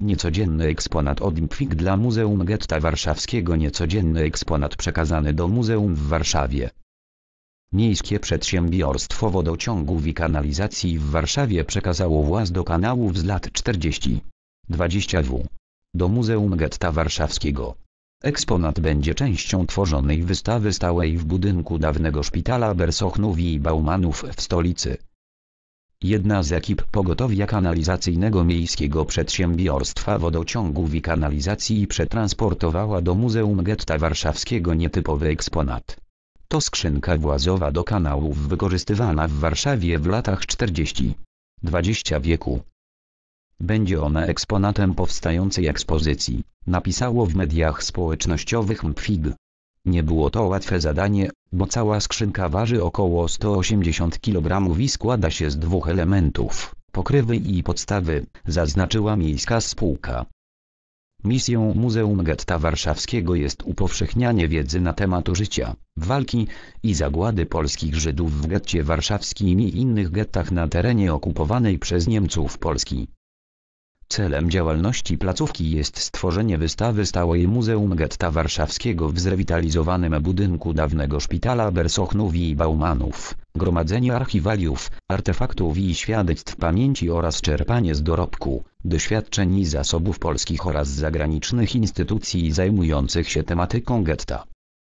Niecodzienny eksponat od MPFIG dla Muzeum Getta Warszawskiego Niecodzienny eksponat przekazany do Muzeum w Warszawie. Miejskie Przedsiębiorstwo Wodociągów i Kanalizacji w Warszawie przekazało włas do kanałów z lat 40. 22. Do Muzeum Getta Warszawskiego. Eksponat będzie częścią tworzonej wystawy stałej w budynku dawnego szpitala Bersochnów i Baumanów w stolicy. Jedna z ekip pogotowia kanalizacyjnego miejskiego przedsiębiorstwa wodociągów i kanalizacji przetransportowała do Muzeum Getta Warszawskiego nietypowy eksponat. To skrzynka włazowa do kanałów wykorzystywana w Warszawie w latach 40. 20 wieku. Będzie ona eksponatem powstającej ekspozycji, napisało w mediach społecznościowych MPFIG. Nie było to łatwe zadanie, bo cała skrzynka waży około 180 kg i składa się z dwóch elementów, pokrywy i podstawy, zaznaczyła miejska spółka. Misją Muzeum Getta Warszawskiego jest upowszechnianie wiedzy na temat życia, walki i zagłady polskich Żydów w getcie warszawskim i innych gettach na terenie okupowanej przez Niemców Polski. Celem działalności placówki jest stworzenie wystawy stałej Muzeum Getta Warszawskiego w zrewitalizowanym budynku dawnego szpitala Bersochnów i Baumanów, gromadzenie archiwaliów, artefaktów i świadectw pamięci oraz czerpanie z dorobku, doświadczeń i zasobów polskich oraz zagranicznych instytucji zajmujących się tematyką getta.